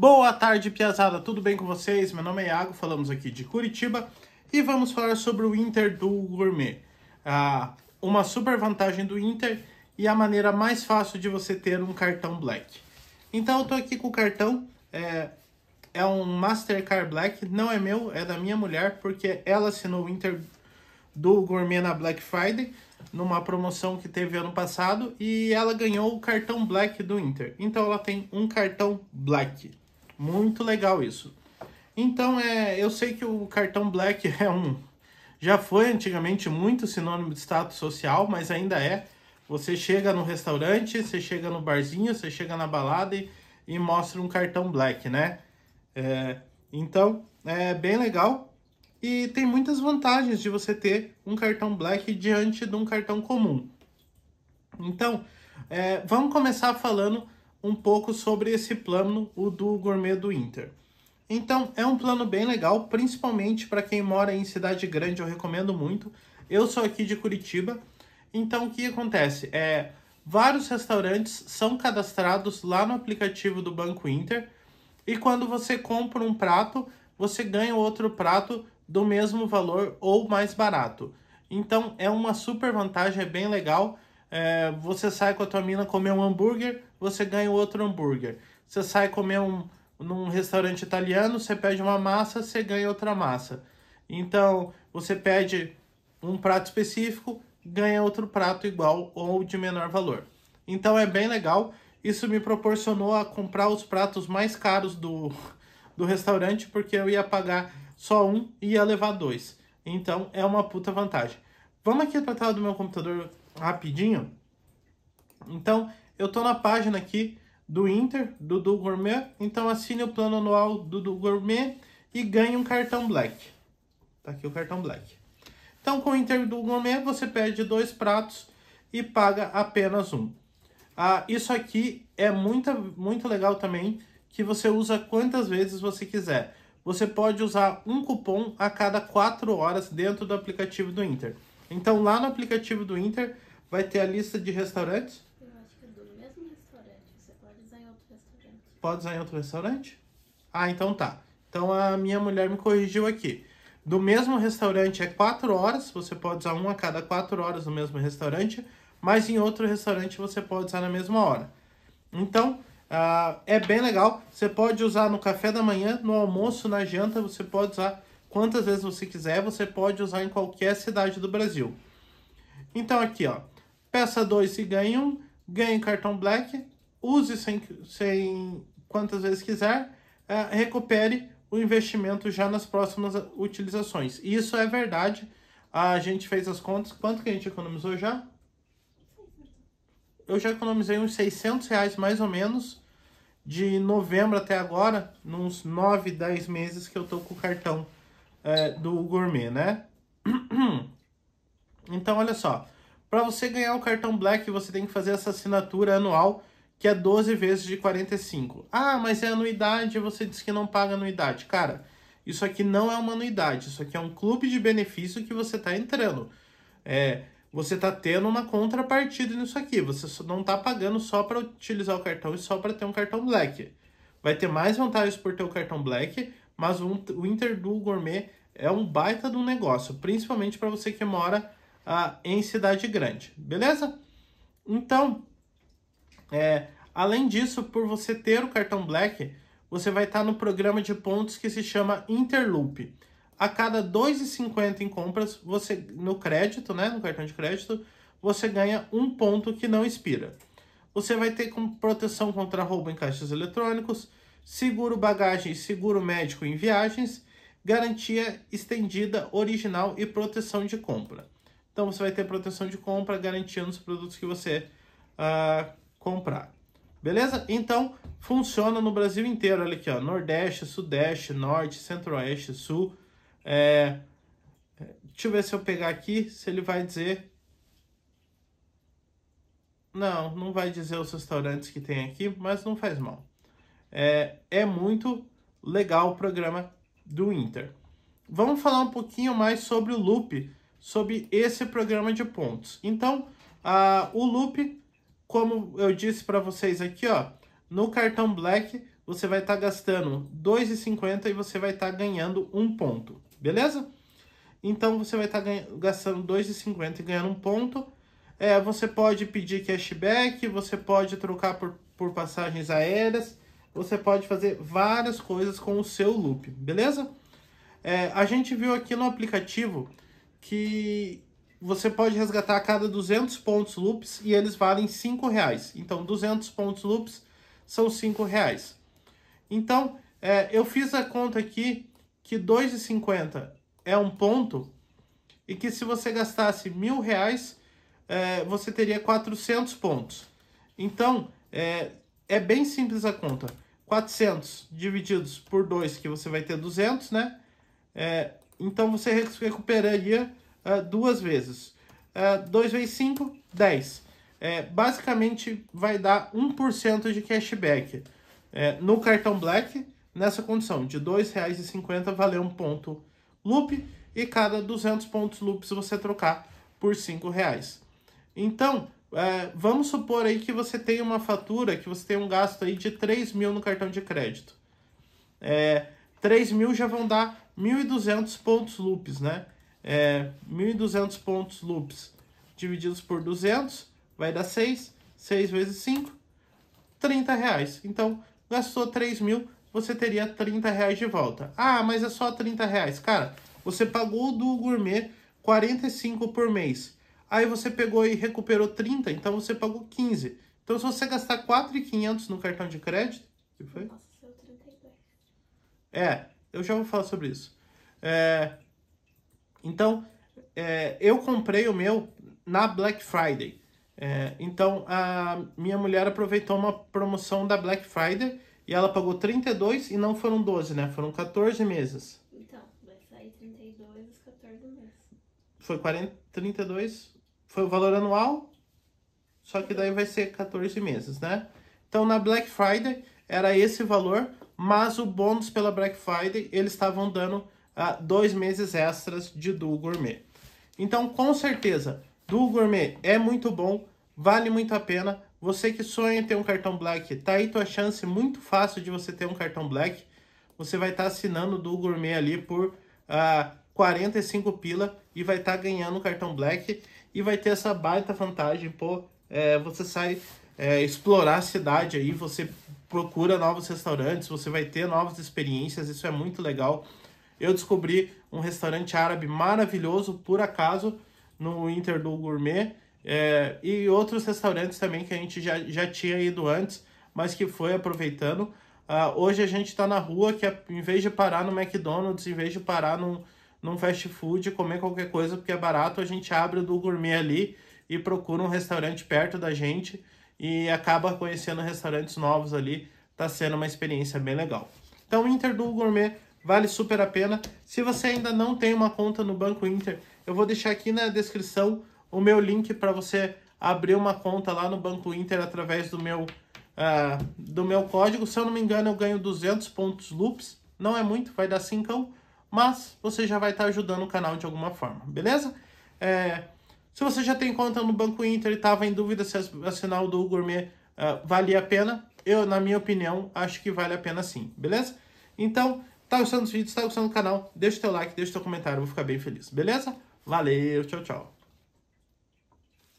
Boa tarde, Piazada. Tudo bem com vocês? Meu nome é Iago, falamos aqui de Curitiba e vamos falar sobre o Inter do Gourmet. Ah, uma super vantagem do Inter e a maneira mais fácil de você ter um cartão Black. Então eu tô aqui com o cartão, é, é um Mastercard Black, não é meu, é da minha mulher, porque ela assinou o Inter do Gourmet na Black Friday, numa promoção que teve ano passado, e ela ganhou o cartão Black do Inter. Então ela tem um cartão Black. Muito legal isso. Então, é, eu sei que o cartão Black é um. Já foi antigamente muito sinônimo de status social, mas ainda é. Você chega no restaurante, você chega no barzinho, você chega na balada e, e mostra um cartão Black, né? É, então, é bem legal. E tem muitas vantagens de você ter um cartão Black diante de um cartão comum. Então, é, vamos começar falando um pouco sobre esse plano, o do gourmet do Inter. Então, é um plano bem legal, principalmente para quem mora em cidade grande, eu recomendo muito. Eu sou aqui de Curitiba, então o que acontece? É, vários restaurantes são cadastrados lá no aplicativo do Banco Inter, e quando você compra um prato, você ganha outro prato do mesmo valor ou mais barato. Então, é uma super vantagem, é bem legal. É, você sai com a tua mina comer um hambúrguer, você ganha outro hambúrguer. Você sai comer um, num restaurante italiano, você pede uma massa, você ganha outra massa. Então, você pede um prato específico, ganha outro prato igual ou de menor valor. Então é bem legal. Isso me proporcionou a comprar os pratos mais caros do, do restaurante, porque eu ia pagar só um e ia levar dois. Então é uma puta vantagem. Vamos aqui para a tela do meu computador rapidinho. Então, eu estou na página aqui do Inter, do Gourmet. Então, assine o plano anual do Gourmet e ganhe um cartão Black. Tá aqui o cartão Black. Então, com o Inter do Gourmet, você pede dois pratos e paga apenas um. Ah, isso aqui é muito muito legal também, que você usa quantas vezes você quiser. Você pode usar um cupom a cada quatro horas dentro do aplicativo do Inter. Então, lá no aplicativo do Inter, Vai ter a lista de restaurantes? Eu acho que é do mesmo restaurante. Você pode usar em outro restaurante. Pode usar em outro restaurante? Ah, então tá. Então a minha mulher me corrigiu aqui. Do mesmo restaurante é 4 horas, você pode usar uma a cada 4 horas no mesmo restaurante, mas em outro restaurante você pode usar na mesma hora. Então, uh, é bem legal. Você pode usar no café da manhã, no almoço, na janta, você pode usar quantas vezes você quiser, você pode usar em qualquer cidade do Brasil. Então aqui, ó, Peça dois e ganhe um. Ganhe cartão black. Use sem, sem quantas vezes quiser. É, recupere o investimento já nas próximas utilizações. Isso é verdade. A gente fez as contas. Quanto que a gente economizou já? Eu já economizei uns 600 reais mais ou menos de novembro até agora, nos 9, 10 meses que eu tô com o cartão é, do gourmet, né? Então, olha só. Para você ganhar o cartão Black, você tem que fazer essa assinatura anual, que é 12 vezes de 45. Ah, mas é anuidade, você diz que não paga anuidade. Cara, isso aqui não é uma anuidade, isso aqui é um clube de benefício que você está entrando. É, você está tendo uma contrapartida nisso aqui, você não está pagando só para utilizar o cartão e só para ter um cartão Black. Vai ter mais vantagens por ter o cartão Black, mas o do Gourmet é um baita do negócio, principalmente para você que mora ah, em cidade grande, beleza? Então, é, além disso, por você ter o cartão Black, você vai estar tá no programa de pontos que se chama Interloop. A cada 2,50 em compras, você no crédito, né, no cartão de crédito, você ganha um ponto que não expira. Você vai ter com proteção contra roubo em caixas eletrônicos, seguro bagagem, seguro médico em viagens, garantia estendida original e proteção de compra. Então você vai ter proteção de compra garantindo os produtos que você uh, comprar. Beleza? Então funciona no Brasil inteiro. Olha aqui, ó, Nordeste, Sudeste, Norte, Centro-Oeste, Sul. É, é... Deixa eu ver se eu pegar aqui, se ele vai dizer. Não, não vai dizer os restaurantes que tem aqui, mas não faz mal. É, é muito legal o programa do Inter. Vamos falar um pouquinho mais sobre o loop sobre esse programa de pontos. Então, a, o loop, como eu disse para vocês aqui, ó, no cartão Black, você vai estar tá gastando 2,50 e você vai estar tá ganhando um ponto, beleza? Então, você vai estar tá gastando 2,50 e ganhando um ponto. É, você pode pedir cashback, você pode trocar por, por passagens aéreas, você pode fazer várias coisas com o seu loop, beleza? É, a gente viu aqui no aplicativo que você pode resgatar a cada 200 pontos loops e eles valem 5 reais. Então, 200 pontos loops são 5 reais. Então, é, eu fiz a conta aqui que 2,50 é um ponto e que se você gastasse mil reais, é, você teria 400 pontos. Então, é, é bem simples a conta. 400 divididos por 2, que você vai ter 200, né? É, então você recuperaria uh, duas vezes. Uh, ah, 2 vezes 5, 10. É, basicamente vai dar 1% de cashback é, no cartão Black, nessa condição de R$ 2,50 valer um ponto loop e cada 200 pontos loop se você trocar por R$ reais. Então, é, vamos supor aí que você tem uma fatura, que você tem um gasto aí de 3 mil no cartão de crédito. É, 3 mil já vão dar 1.200 pontos loops, né? É, 1.200 pontos loops divididos por 200 vai dar 6. 6 vezes 5, 30 reais. Então, gastou 3 mil, você teria 30 reais de volta. Ah, mas é só 30 reais. Cara, você pagou do gourmet 45 por mês. Aí você pegou e recuperou 30, então você pagou 15. Então, se você gastar 4.500 no cartão de crédito... que foi? É, eu já vou falar sobre isso. É, então, é, eu comprei o meu na Black Friday. É, então, a minha mulher aproveitou uma promoção da Black Friday e ela pagou 32 e não foram 12, né? Foram 14 meses. Então, vai sair 32 os 14 meses. Foi 40, 32, foi o valor anual, só que daí vai ser 14 meses, né? Então, na Black Friday era esse valor, mas o bônus pela Black Friday eles estavam dando ah, dois meses extras de Duo Gourmet. Então, com certeza, Duo Gourmet é muito bom, vale muito a pena. Você que sonha em ter um cartão Black, tá aí tua chance muito fácil de você ter um cartão Black. Você vai estar tá assinando o Duo Gourmet ali por ah, 45 pila e vai estar tá ganhando o cartão Black e vai ter essa baita vantagem, pô, é, você sai é, explorar a cidade aí, você procura novos restaurantes, você vai ter novas experiências, isso é muito legal. Eu descobri um restaurante árabe maravilhoso, por acaso, no Inter do Gourmet, é, e outros restaurantes também que a gente já, já tinha ido antes, mas que foi aproveitando. Uh, hoje a gente está na rua, que é, em vez de parar no McDonald's, em vez de parar num, num fast food, comer qualquer coisa porque é barato, a gente abre o do gourmet ali e procura um restaurante perto da gente e acaba conhecendo restaurantes novos ali. Tá sendo uma experiência bem legal. Então, Inter do Gourmet vale super a pena. Se você ainda não tem uma conta no Banco Inter, eu vou deixar aqui na descrição o meu link para você abrir uma conta lá no Banco Inter através do meu, uh, do meu código. Se eu não me engano, eu ganho 200 pontos loops. Não é muito, vai dar 5, mas você já vai estar tá ajudando o canal de alguma forma, beleza? É, se você já tem conta no Banco Inter e estava em dúvida se assinar o do Gourmet uh, ah, valia a pena, eu, na minha opinião, acho que vale a pena sim, beleza? Então, tá gostando dos vídeos, tá gostando do canal, deixa o teu like, deixa o teu comentário, eu vou ficar bem feliz, beleza? Valeu, tchau, tchau.